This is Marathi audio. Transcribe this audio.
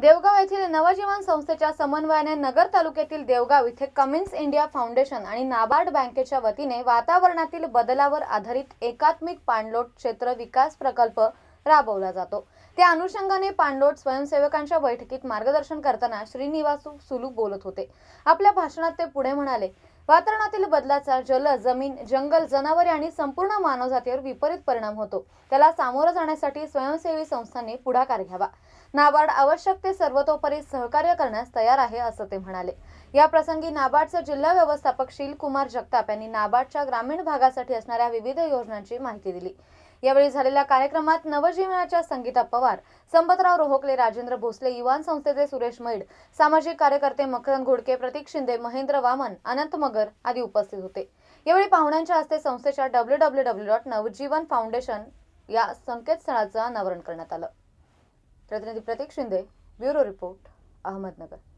देवगाव येथील नवजीवन संस्थेच्या समन्वयाने नगर तालुक्यातील देवगाव इथे कमिन्स इंडिया फाउंडेशन आणि नाबार्ड बँकेच्या वतीने वातावरणातील बदलावर आधारित एकात्मिक पाणलोट क्षेत्र विकास प्रकल्प राबवला जातो त्या अनुषंगाने पाणलोट स्वयंसेवकांच्या बैठकीत मार्गदर्शन करताना श्रीनिवासू सुलू बोलत होते आपल्या भाषणात ते पुढे म्हणाले वातावरणातील बदलाचा जल जमीन जंगल जनावरे आणि संपूर्ण मानवजातीवर विपरीत परिणाम होतो त्याला सामोरं जाण्यासाठी स्वयंसेवी संस्थांनी पुढाकार घ्यावा नाबार्ड आवश्यक ते सर्वतोपरी सहकार्य करण्यास तयार आहे असं ते म्हणाले या प्रसंगी नाबार्डचे जिल्हा व्यवस्थापक शील कुमार जगताप यांनी नाबार्डच्या ग्रामीण भागासाठी असणाऱ्या विविध योजनांची माहिती दिली यावेळी झालेल्या कार्यक्रमात नवजीवनाच्या संगीता पवार संपतराव रोहकले राजेंद्र भोसले युवान संस्थेचे सुरेश मैड सामाजिक कार्यकर्ते मकरंद घोडके प्रतीक शिंदे महेंद्र वामन अनंत मगर आदी उपस्थित होते यावेळी पाहुण्यांच्या हस्ते संस्थेच्या W W W dot Navjeevan foundation या संकेतस्थळाचं अनावरण करण्यात आलं प्रतिनिधी प्रतीक शिंदे ब्युरो रिपोर्ट अहमदनगर